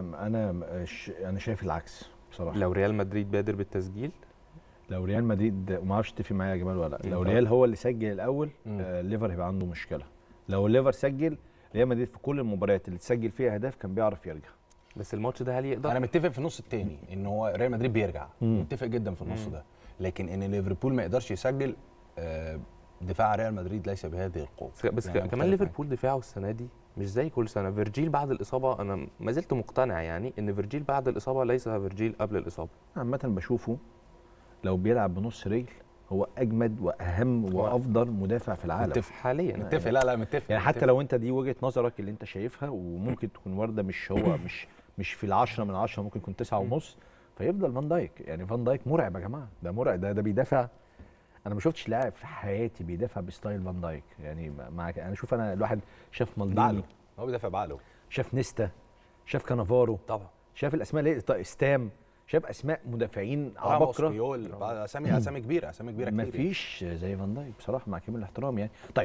انا انا شايف العكس بصراحه لو ريال مدريد بادر بالتسجيل لو ريال مدريد وما اعرفش تتفق معايا يا جمال ولا لا لو ريال هو اللي سجل الاول آه ليفر هيبقى عنده مشكله لو ليفر سجل ريال مدريد في كل المباريات اللي تسجل فيها اهداف كان بيعرف يرجع بس الماتش ده هل يقدر انا متفق في النص الثاني ان هو ريال مدريد بيرجع مم. متفق جدا في النص مم. ده لكن ان ليفربول ما يقدرش يسجل آه دفاع ريال مدريد ليس بهذه القوه بس يعني كمان ليفربول دفاعه السنه دي مش زي كل سنه فيرجيل بعد الاصابه انا ما زلت مقتنع يعني ان فيرجيل بعد الاصابه ليس فيرجيل قبل الاصابه عامه بشوفه لو بيلعب بنص رجل هو اجمد واهم وافضل مدافع في العالم يعني متفق حاليا متفق يعني لا لا متفق يعني حتى لو انت دي وجهه نظرك اللي انت شايفها وممكن تكون وارده مش هو مش مش في العشرة من عشرة ممكن يكون تسعة ونص فيفضل فان دايك يعني فان دايك مرعب يا جماعه ده مرعب ده ده بيدافع انا ما شفتش لاعب في حياتي بيدافع بستايل فان دايك يعني معاك انا شوف انا الواحد شاف مالديني هو بيدافع بعقله شاف نيستا شاف كانافارو طبعا شاف الاسماء اللي طيب، استام شاف اسماء مدافعين عباقره اسامي اسامي كبيره اسامي كبيره كتير مفيش زي فان دايك بصراحه مع كامل الاحترام يعني طيب